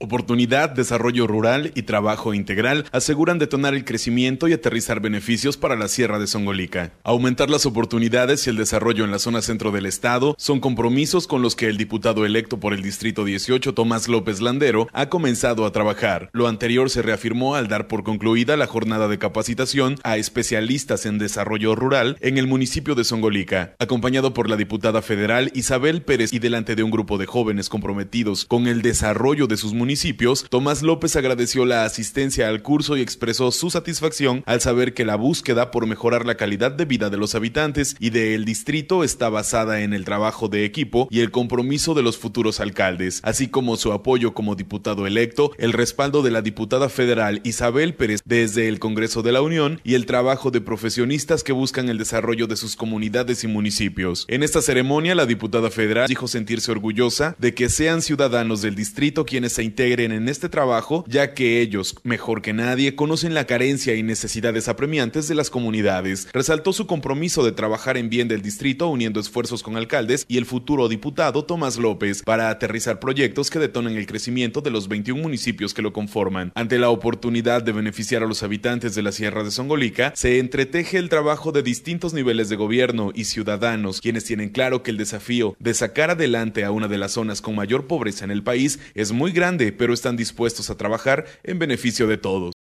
Oportunidad, desarrollo rural y trabajo integral aseguran detonar el crecimiento y aterrizar beneficios para la Sierra de Songolica. Aumentar las oportunidades y el desarrollo en la zona centro del estado son compromisos con los que el diputado electo por el Distrito 18, Tomás López Landero, ha comenzado a trabajar. Lo anterior se reafirmó al dar por concluida la jornada de capacitación a especialistas en desarrollo rural en el municipio de Songolica, acompañado por la diputada federal Isabel Pérez y delante de un grupo de jóvenes comprometidos con el desarrollo de sus municipios municipios, Tomás López agradeció la asistencia al curso y expresó su satisfacción al saber que la búsqueda por mejorar la calidad de vida de los habitantes y del distrito está basada en el trabajo de equipo y el compromiso de los futuros alcaldes, así como su apoyo como diputado electo, el respaldo de la diputada federal Isabel Pérez desde el Congreso de la Unión y el trabajo de profesionistas que buscan el desarrollo de sus comunidades y municipios. En esta ceremonia, la diputada federal dijo sentirse orgullosa de que sean ciudadanos del distrito quienes se integren en este trabajo, ya que ellos, mejor que nadie, conocen la carencia y necesidades apremiantes de las comunidades. Resaltó su compromiso de trabajar en bien del distrito, uniendo esfuerzos con alcaldes y el futuro diputado Tomás López para aterrizar proyectos que detonen el crecimiento de los 21 municipios que lo conforman. Ante la oportunidad de beneficiar a los habitantes de la Sierra de Songolica, se entreteje el trabajo de distintos niveles de gobierno y ciudadanos, quienes tienen claro que el desafío de sacar adelante a una de las zonas con mayor pobreza en el país es muy grande pero están dispuestos a trabajar en beneficio de todos.